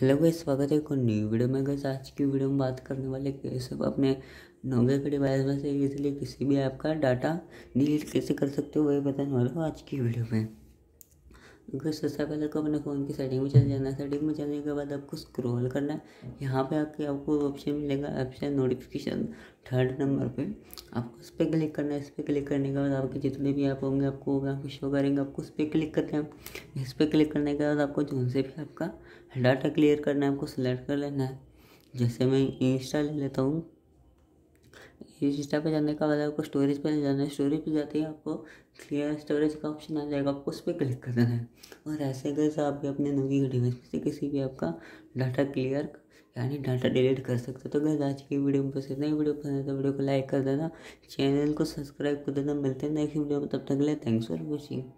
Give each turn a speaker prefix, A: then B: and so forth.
A: hello गई स्वागत है एक न्यू वीडियो में गई आज की वीडियो में बात करने वाले कैसे अपने नोवे के डिवाइस में से इजीली किसी भी ऐप का डाटा डिलीट कैसे कर सकते हो वही बताने वाला हूँ आज की वीडियो में अगर तो सबसे पहले आपको तो अपने फ़ोन की सेटिंग में चले जाना है सेटिंग में चलने के बाद आपको स्क्रॉल करना है यहाँ पर आके आपको ऑप्शन मिलेगा ऐप से नोटिफिकेशन थर्ड नंबर पर आपको इस पर क्लिक करना है इस पर क्लिक करने के बाद आपके जितने भी ऐप होंगे आपको होगा आपको शो करेंगे आपको उस पर क्लिक करते हैं इस पर क्लिक करने के बाद आपको जो से भी आपका डाटा क्लियर करना है आपको सिलेक्ट कर लेना है जैसे मैं इंस्टा ले लेता हूँ ये सिस्टम पे जाने का बाद आपको स्टोरेज पर जाना है स्टोरेज पे जाते ही आपको क्लियर स्टोरेज का ऑप्शन आ जाएगा आपको उस पर क्लिक करना है और ऐसे अगर आप भी अपने नोकी के डिवाइस में से किसी भी आपका डाटा क्लियर यानी डाटा डिलीट कर सकते हो तो अगर आज की वीडियो में बस इतना ही वीडियो पसंद है तो वीडियो को लाइक कर देना चैनल को सब्सक्राइब कर देना मिलते हैं नेक्स्ट वीडियो में तब तक ले थैंक्स फॉर वॉचिंग